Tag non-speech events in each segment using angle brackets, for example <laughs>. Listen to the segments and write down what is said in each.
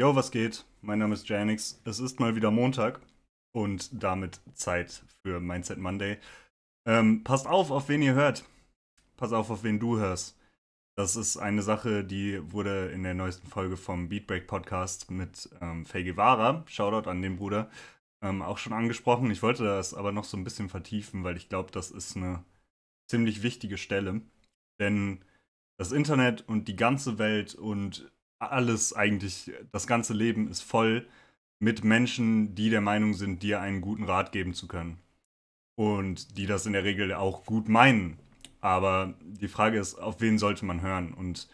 Jo, was geht? Mein Name ist Janix. Es ist mal wieder Montag und damit Zeit für Mindset Monday. Ähm, passt auf, auf wen ihr hört. Pass auf, auf wen du hörst. Das ist eine Sache, die wurde in der neuesten Folge vom Beatbreak Podcast mit ähm, Faye Guevara, Shoutout an den Bruder, ähm, auch schon angesprochen. Ich wollte das aber noch so ein bisschen vertiefen, weil ich glaube, das ist eine ziemlich wichtige Stelle. Denn das Internet und die ganze Welt und alles eigentlich, das ganze Leben ist voll mit Menschen, die der Meinung sind, dir einen guten Rat geben zu können. Und die das in der Regel auch gut meinen. Aber die Frage ist, auf wen sollte man hören? Und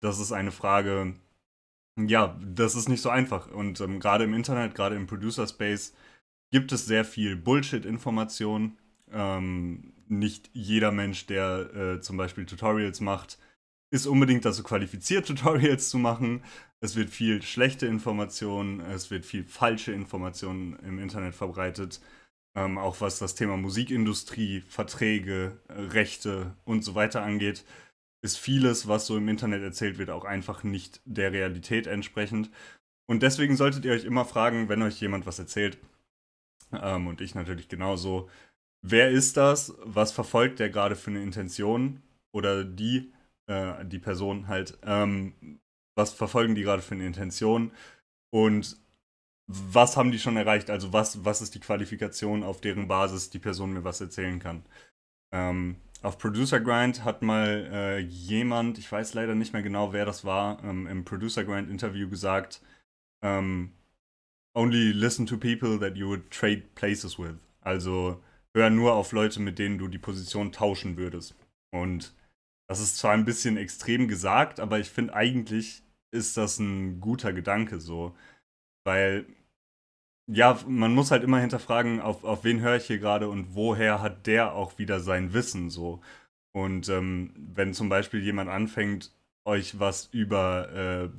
das ist eine Frage, ja, das ist nicht so einfach. Und ähm, gerade im Internet, gerade im Producer-Space, gibt es sehr viel Bullshit-Information. Ähm, nicht jeder Mensch, der äh, zum Beispiel Tutorials macht, ist unbedingt dazu qualifiziert, <laughs> Tutorials zu machen. Es wird viel schlechte Informationen, es wird viel falsche Informationen im Internet verbreitet. Ähm, auch was das Thema Musikindustrie, Verträge, Rechte und so weiter angeht, ist vieles, was so im Internet erzählt wird, auch einfach nicht der Realität entsprechend. Und deswegen solltet ihr euch immer fragen, wenn euch jemand was erzählt, ähm, und ich natürlich genauso, wer ist das, was verfolgt der gerade für eine Intention oder die äh, die Person halt, ähm, was verfolgen die gerade für eine Intention und was haben die schon erreicht? Also was, was ist die Qualifikation, auf deren Basis die Person mir was erzählen kann? Ähm, auf Producer Grind hat mal äh, jemand, ich weiß leider nicht mehr genau, wer das war, ähm, im Producer Grind Interview gesagt, ähm, only listen to people that you would trade places with. Also hör nur auf Leute, mit denen du die Position tauschen würdest. Und das ist zwar ein bisschen extrem gesagt, aber ich finde eigentlich ist das ein guter Gedanke so. Weil, ja, man muss halt immer hinterfragen, auf, auf wen höre ich hier gerade und woher hat der auch wieder sein Wissen so. Und ähm, wenn zum Beispiel jemand anfängt, euch was über äh,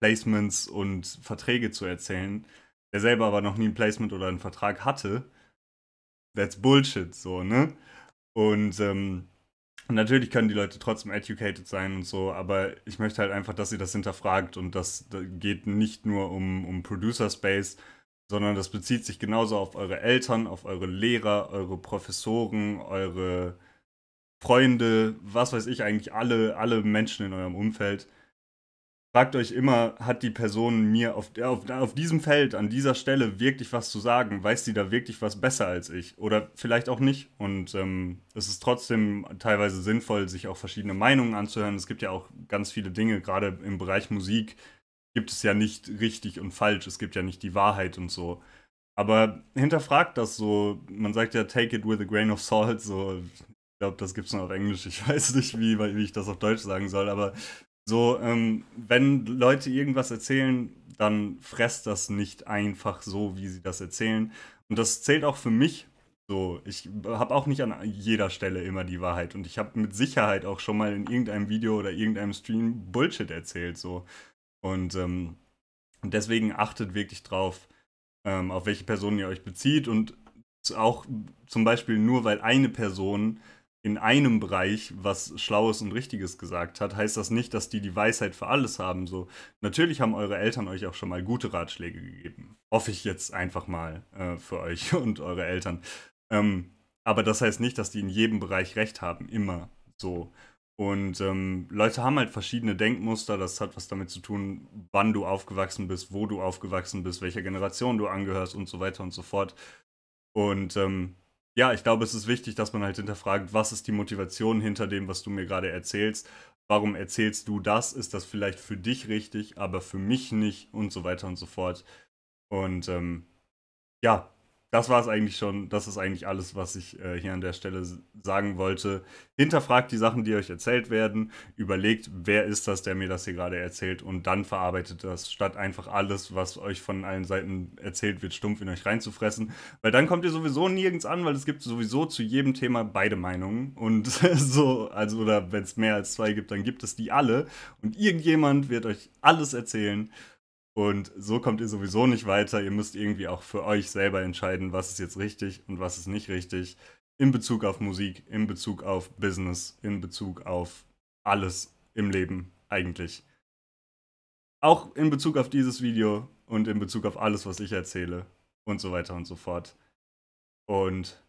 Placements und Verträge zu erzählen, der selber aber noch nie ein Placement oder einen Vertrag hatte, that's Bullshit, so, ne? Und ähm, natürlich können die Leute trotzdem educated sein und so, aber ich möchte halt einfach, dass ihr das hinterfragt und das geht nicht nur um, um Producer Space, sondern das bezieht sich genauso auf eure Eltern, auf eure Lehrer, eure Professoren, eure Freunde, was weiß ich eigentlich, alle, alle Menschen in eurem Umfeld fragt euch immer, hat die Person mir auf, auf, auf diesem Feld, an dieser Stelle wirklich was zu sagen? Weiß sie da wirklich was besser als ich? Oder vielleicht auch nicht. Und ähm, es ist trotzdem teilweise sinnvoll, sich auch verschiedene Meinungen anzuhören. Es gibt ja auch ganz viele Dinge, gerade im Bereich Musik gibt es ja nicht richtig und falsch. Es gibt ja nicht die Wahrheit und so. Aber hinterfragt das so, man sagt ja, take it with a grain of salt, so ich glaube, das gibt es nur auf Englisch. Ich <laughs> weiß nicht, wie, wie ich das auf Deutsch sagen soll, aber so, ähm, wenn Leute irgendwas erzählen, dann fresst das nicht einfach so, wie sie das erzählen. Und das zählt auch für mich. So, ich habe auch nicht an jeder Stelle immer die Wahrheit. Und ich habe mit Sicherheit auch schon mal in irgendeinem Video oder irgendeinem Stream Bullshit erzählt. So. Und ähm, deswegen achtet wirklich drauf, ähm, auf welche Person ihr euch bezieht. Und auch zum Beispiel nur, weil eine Person in einem Bereich was Schlaues und Richtiges gesagt hat, heißt das nicht, dass die die Weisheit für alles haben. So, natürlich haben eure Eltern euch auch schon mal gute Ratschläge gegeben. Hoffe ich jetzt einfach mal äh, für euch <laughs> und eure Eltern. Ähm, aber das heißt nicht, dass die in jedem Bereich recht haben, immer so. Und ähm, Leute haben halt verschiedene Denkmuster. Das hat was damit zu tun, wann du aufgewachsen bist, wo du aufgewachsen bist, welcher Generation du angehörst und so weiter und so fort. Und ähm, ja, ich glaube, es ist wichtig, dass man halt hinterfragt, was ist die Motivation hinter dem, was du mir gerade erzählst? Warum erzählst du das? Ist das vielleicht für dich richtig, aber für mich nicht und so weiter und so fort. Und ähm, ja, das war es eigentlich schon. Das ist eigentlich alles, was ich äh, hier an der Stelle sagen wollte. Hinterfragt die Sachen, die euch erzählt werden. Überlegt, wer ist das, der mir das hier gerade erzählt. Und dann verarbeitet das, statt einfach alles, was euch von allen Seiten erzählt wird, stumpf in euch reinzufressen. Weil dann kommt ihr sowieso nirgends an, weil es gibt sowieso zu jedem Thema beide Meinungen. Und <laughs> so, also, oder wenn es mehr als zwei gibt, dann gibt es die alle. Und irgendjemand wird euch alles erzählen. Und so kommt ihr sowieso nicht weiter. Ihr müsst irgendwie auch für euch selber entscheiden, was ist jetzt richtig und was ist nicht richtig. In Bezug auf Musik, in Bezug auf Business, in Bezug auf alles im Leben eigentlich. Auch in Bezug auf dieses Video und in Bezug auf alles, was ich erzähle und so weiter und so fort. Und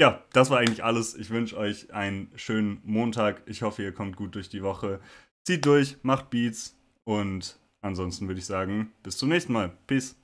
ja, das war eigentlich alles. Ich wünsche euch einen schönen Montag. Ich hoffe, ihr kommt gut durch die Woche. Zieht durch, macht Beats und Ansonsten würde ich sagen, bis zum nächsten Mal. Peace.